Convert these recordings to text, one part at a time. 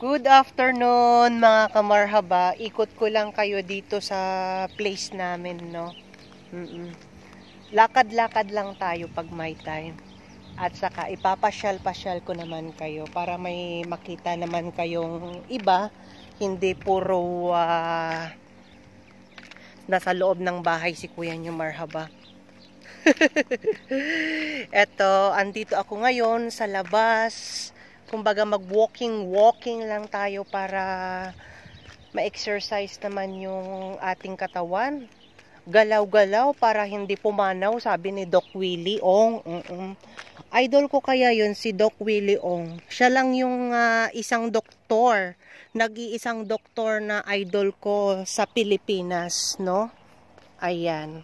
Good afternoon mga kamarhaba. Ikot ko lang kayo dito sa place namin, no? Lakad-lakad mm -mm. lang tayo pag may time. At saka ipapasyal-pasyal ko naman kayo para may makita naman kayong iba. Hindi puro uh, nasa loob ng bahay si kuya nyo marhaba. Eto, andito ako ngayon sa labas kumbaga mag-walking, walking lang tayo para ma-exercise naman yung ating katawan. Galaw-galaw para hindi pumanaw, sabi ni Doc Willie Ong. Mm -mm. Idol ko kaya yon si Doc Willie Ong. Siya lang yung uh, isang doktor, nag-iisang doktor na idol ko sa Pilipinas, no? Ayan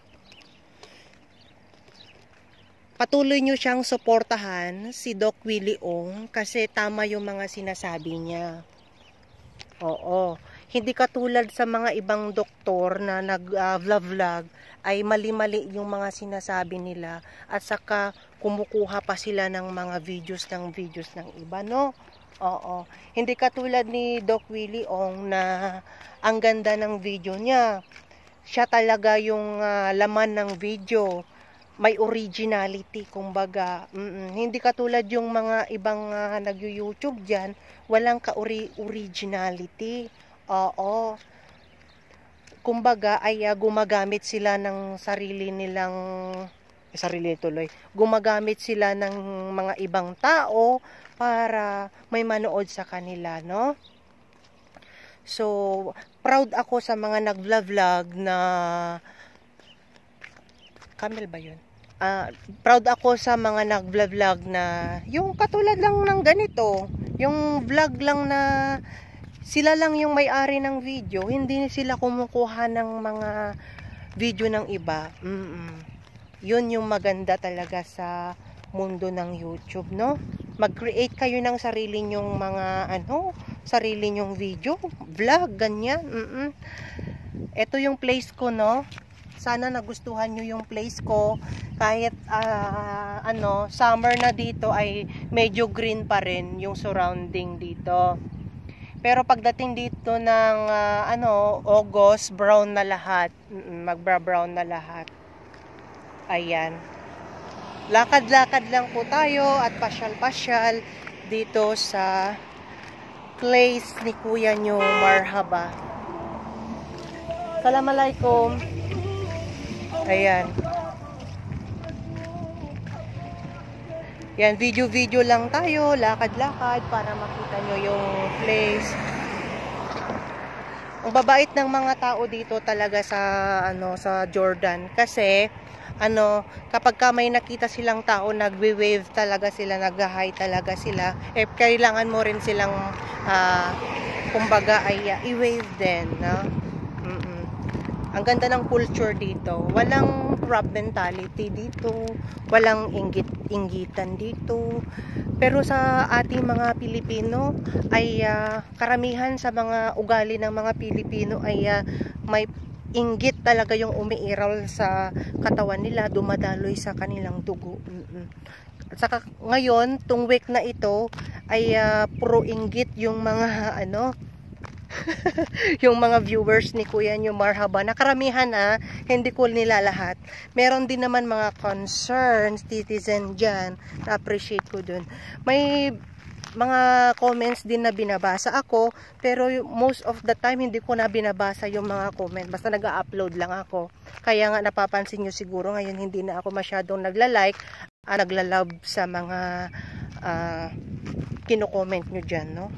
patuloy nyo siyang suportahan si Doc Willie Ong kasi tama yung mga sinasabi niya. Oo. Hindi katulad sa mga ibang doktor na nag-vlog-vlog uh, ay mali-mali yung mga sinasabi nila at saka kumukuha pa sila ng mga videos ng videos ng iba, no? Oo. Hindi katulad ni Doc Willie Ong na ang ganda ng video niya. Siya talaga yung uh, laman ng video may originality kumbaga mm, hindi katulad yung mga ibang uh, ah, nagyo-YouTube diyan walang ka originality oo kumbaga ay uh, gumagamit sila ng sarili nilang eh, sarili tuloy gumagamit sila ng mga ibang tao para may manood sa kanila no so proud ako sa mga nag-vlog na Camel ba yun? uh, proud ako sa mga nag-vlog na yung katulad lang ng ganito, yung vlog lang na sila lang yung may-ari ng video, hindi sila kumukuha ng mga video ng iba. Mm -mm. Yun yung maganda talaga sa mundo ng YouTube, no? Mag-create kayo ng sarili nyong mga ano, sarili nyong video, vlog, ganyan. Mm -mm. Ito yung place ko, no? Sana nagustuhan nyo yung place ko. Kahit uh, ano, summer na dito ay medyo green pa rin yung surrounding dito. Pero pagdating dito ng uh, ano, August, brown na lahat. Magbra-brown na lahat. Ayan. Lakad-lakad lang po tayo at pasyal-pasyal dito sa place ni Kuya Nyo Marhaba. Assalamualaikum. Ayan. Yan, video-video lang tayo, lakad-lakad para makita nyo yung place. Ang babait ng mga tao dito talaga sa ano sa Jordan kasi ano kapag ka may nakita silang tao nagwi wave talaga sila, nag-hi talaga sila. Eh kailangan mo rin silang uh, kumbaga ay uh, i-wave din, no? Mm, -mm. Ang ganda ng culture dito. Walang crab mentality dito. Walang inggit-inggitan dito. Pero sa ating mga Pilipino ay uh, karamihan sa mga ugali ng mga Pilipino ay uh, may inggit talaga yung umiiral sa katawan nila, dumadaloy sa kanilang dugo. At saka ngayon, tung week na ito ay uh, puro inggit yung mga ano, yung mga viewers ni Kuya Nyo Marhaba Nakaramihan ah, hindi ko nila lahat. Meron din naman mga concerns, citizen dyan, na-appreciate ko dun. May mga comments din na binabasa ako pero most of the time hindi ko na binabasa yung mga comment basta nag upload lang ako kaya nga napapansin nyo siguro ngayon hindi na ako masyadong nagla-like at nagla-love sa mga uh, kino-comment nyo dyan no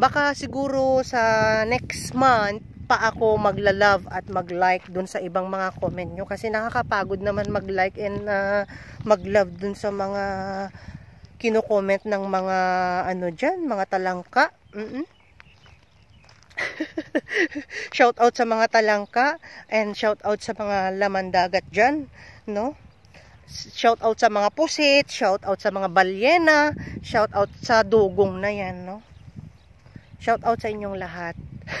baka siguro sa next month pa ako magla-love at mag-like dun sa ibang mga comment nyo kasi nakakapagod naman mag-like and uh, mag-love dun sa mga kino-comment ng mga ano diyan mga talangka mm -mm. shout out sa mga talangka and shout out sa mga laman dagat diyan no? shout out sa mga pusit shout out sa mga balyena shout out sa dugong na yan no? Shout out sa inyong lahat.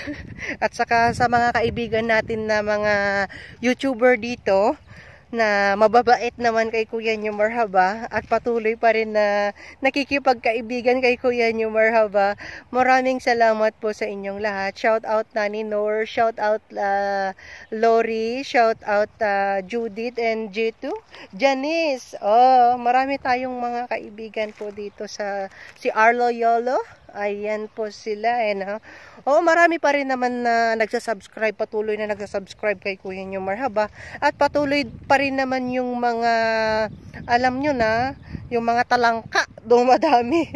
At saka sa mga kaibigan natin na mga YouTuber dito na mababait naman kay Kuya Nyo Marhaba at patuloy pa rin na nakikipagkaibigan kay Kuya Nyo Marhaba. Maraming salamat po sa inyong lahat. Shout out Nani Nor, shout out uh, Lori, shout out uh, Judith and J2, Janice. Oh, marami tayong mga kaibigan po dito sa si Arlo Yolo. Ayan po sila eh no. Oh, marami pa rin naman na nagsa patuloy na nagsa kay Kuya Nyo Marhaba at patuloy pa rin naman yung mga alam nyo na yung mga talangka dumadami.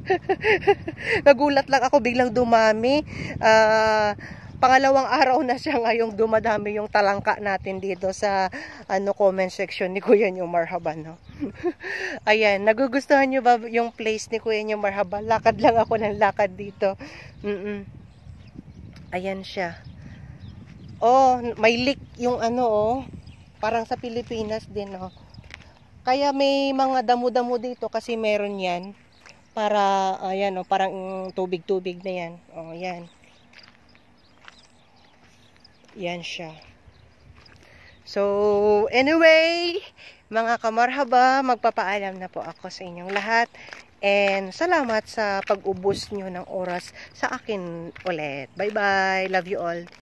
Nagulat lang ako biglang dumami. Ah uh, pangalawang araw na siya ngayong dumadami yung talangka natin dito sa ano comment section ni Kuya Nyo Marhaba no. Ayan, nagugustuhan niyo ba yung place ni Kuya Nyo Marhaba? Lakad lang ako ng lakad dito. Mm, -mm. Ayan siya. Oh, may leak yung ano oh. Parang sa Pilipinas din oh. Kaya may mga damo-damo dito kasi meron yan. Para, ayan oh, parang tubig-tubig na yan. Oh, yan. Yan siya. So, anyway, mga kamarhaba, magpapaalam na po ako sa inyong lahat. And salamat sa pag-ubos nyo ng oras sa akin ulit. Bye-bye. Love you all.